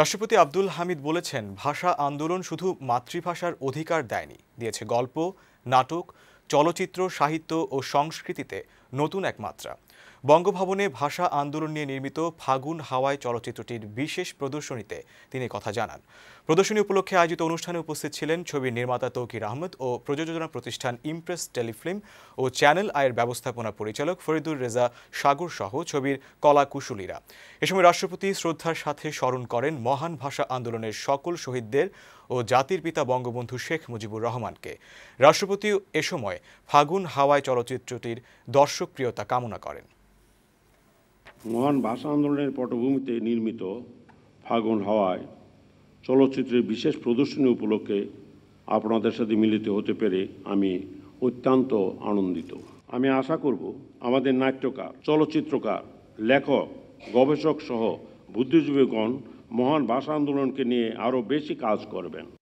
রাষ্ট্রপতি আব্দুল হামিদ বলেছেন ভাষা আন্দোলন শুধু মাতৃভাষার অধিকার দেয়নি দিয়েছে গল্প নাটক চলচ্চিত্র সাহিত্য ও সংস্কৃতিতে নতুন এক মাত্রা বঙ্গভবনে ভাষা আন্দোলন নিয়ে নির্মিত ফাগুন হাওয়ায় চলচ্চিত্রটির বিশেষ প্রদর্শনীতে তিনি কথা জানান প্রদর্শনী উপলক্ষে আয়োজিত অনুষ্ঠানে উপস্থিত ছিলেন ছবির নির্মাতা তৌকির আহমেদ ও প্রযোজনা প্রতিষ্ঠান ইমপ্রেস টেলিফিল্ম ও চ্যানেল আয়ের ব্যবস্থাপনা পরিচালক ফরিদুর রেজা সাগর সহ ছবির কলা কুশলীরা এ সময় রাষ্ট্রপতি শ্রদ্ধার সাথে স্মরণ করেন মহান ভাষা আন্দোলনের সকল শহীদদের ও জাতির পিতা বঙ্গবন্ধু শেখ মুজিবুর রহমানকে রাষ্ট্রপতি এ সময় ফাগুন হাওয়ায় চলচ্চিত্রটির দর্শকপ্রিয়তা কামনা করেন মহান ভাষা আন্দোলনের পটভূমিতে নির্মিত ফাগুন হাওয়ায় চলচ্চিত্রের বিশেষ প্রদর্শনী উপলক্ষে আপনাদের সাথে মিলিত হতে পেরে আমি অত্যন্ত আনন্দিত আমি আশা করব আমাদের নাট্যকার চলচ্চিত্রকার লেখক গবেষক সহ বুদ্ধিজীবীগণ মহান ভাষা আন্দোলনকে নিয়ে আরও বেশি কাজ করবেন